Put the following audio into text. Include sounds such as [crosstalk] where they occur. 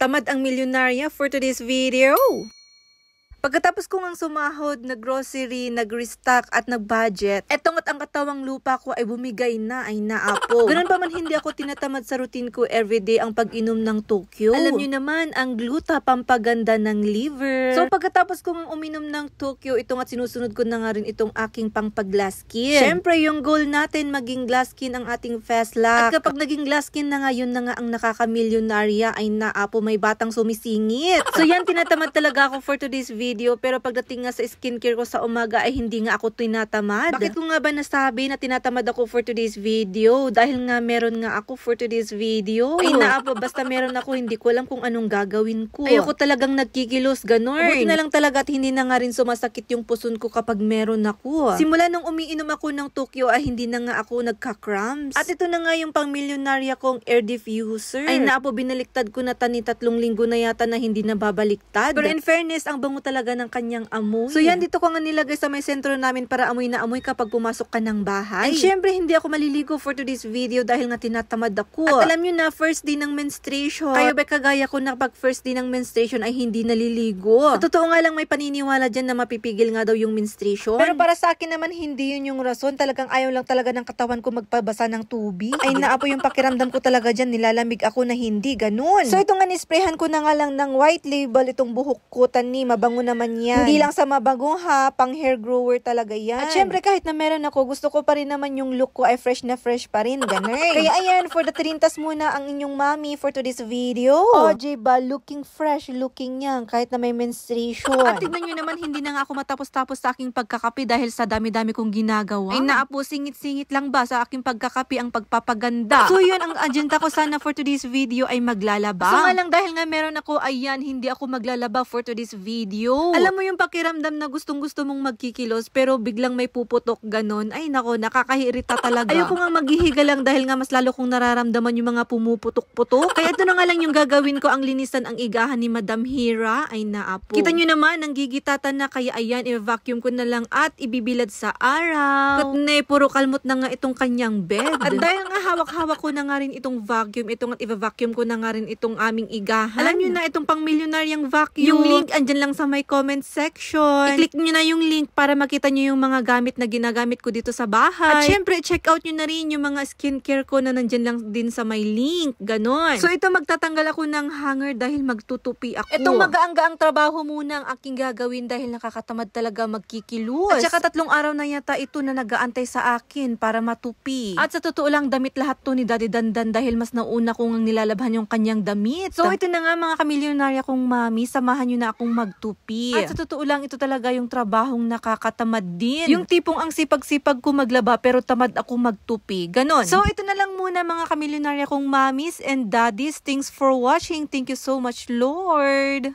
Tamad ang milyonarya for today's video! Pagkatapos kong ang sumahod, nag-grocery, nag-restock at nag-budget, etong eh, at ang katawang lupa ko ay bumigay na ay naapo. [laughs] Ganun pa man hindi ako tinatamad sa routine ko everyday ang pag-inom ng Tokyo. Alam nyo naman, ang gluta pampaganda ng liver. So pagkatapos kong ngang uminom ng Tokyo, itong at sinusunod ko na nga rin itong aking pangpag-glass skin. Siyempre, yung goal natin, maging glass skin ang ating fast luck. At kapag naging glass skin na nga, yun na nga ang nakaka ay naapo may batang sumisingit. [laughs] So yan, tinatamad talaga ako for today's video video pero pagdating nga sa skincare ko sa umaga ay hindi nga ako tinatamad. Bakit ko nga ba nasabi na tinatamad ako for today's video? Dahil nga meron nga ako for today's video. Ay naapa basta meron ako hindi ko alam kung anong gagawin ko. Ayoko talagang nagkikilos ganun. Buti na lang talaga at hindi na nga rin sumasakit yung puson ko kapag meron ako. Simula nung umiinom ako ng Tokyo ay hindi na nga ako nagka-cramps. At ito na nga yung pang-milyonarya kong air diffuser. Ay napo binaliktad ko na tani tatlong linggo na yata na hindi na babaliktad. Pero in fairness, ang bango talaga talaga ng kanyang amoy. So yan, dito ko nga nilagay sa may sentro namin para amoy na amoy kapag pumasok ka ng bahay. And syempre, hindi ako maliligo for today's video dahil nga tinatamad ako. At alam nyo na, first day ng menstruation. Kayo ba kagaya ko na pag first day ng menstruation ay hindi naliligo? At totoo nga lang may paniniwala dyan na mapipigil nga daw yung menstruation. Pero para sa akin naman, hindi yun yung rason. Talagang ayaw lang talaga ng katawan ko magpabasa ng tubig. Ay naapo yung pakiramdam ko talaga dyan, nilalamig ako na hindi, ganun. So ito nga nisprehan ko na nga lang ng white label itong buhok ko, ni mabango na naman yan. Hindi lang sa mabango ha, pang hair grower talaga yan. At syempre kahit na meron ako, gusto ko pa rin naman yung look ko ay fresh na fresh pa rin. Ganun. [laughs] Kaya ayan, for the trintas muna ang inyong mommy for today's video. OJ ba, diba? looking fresh, looking yan, kahit na may menstruation. At tignan nyo naman, hindi na nga ako matapos-tapos sa aking pagkakape dahil sa dami-dami kong ginagawa. Ay naapo, singit-singit lang ba sa aking pagkakape ang pagpapaganda? So yun, ang agenda ko sana for today's video ay maglalaba. So lang dahil nga meron ako, ayan, hindi ako maglalaba for today's video. Alam mo yung pakiramdam na gustong-gusto mong magkikilos pero biglang may puputok ganun. Ay nako, nakakahirita talaga. Ayoko nga maghihiga lang dahil nga mas lalo kong nararamdaman yung mga pumuputok-putok. Kaya ito na nga lang yung gagawin ko ang linisan ang igahan ni Madam Hira. Ay naapo. Kita nyo naman, ang gigitatan na kaya ayan, i-vacuum ko na lang at ibibilad sa araw. Katne, puro kalmot na nga itong kanyang bed. At dahil nga hawak-hawak ko na nga rin itong vacuum, itong at i-vacuum ko na nga rin itong aming igahan. Alam nyo na, itong pang milyonaryang vacuum. Yung link, andyan lang sa my comment section. I-click nyo na yung link para makita nyo yung mga gamit na ginagamit ko dito sa bahay. At syempre, check out nyo na rin yung mga skincare ko na nandyan lang din sa may link. Ganon. So ito, magtatanggal ako ng hanger dahil magtutupi ako. Itong magaanggaang trabaho muna ang aking gagawin dahil nakakatamad talaga magkikilos. At saka tatlong araw na yata ito na nag-aantay sa akin para matupi. At sa totoo lang, damit lahat to ni Daddy Dandan dahil mas nauna kong nilalabhan yung kanyang damit. So ito na nga mga kamilyonarya kong mami, samahan nyo na akong magtupi. Actually. At sa totoo lang, ito talaga yung trabahong nakakatamad din. Yung tipong ang sipag-sipag ko maglaba pero tamad ako magtupi. Ganon. So, ito na lang muna mga kamilyonarya kong mommies and daddies. Thanks for watching. Thank you so much, Lord.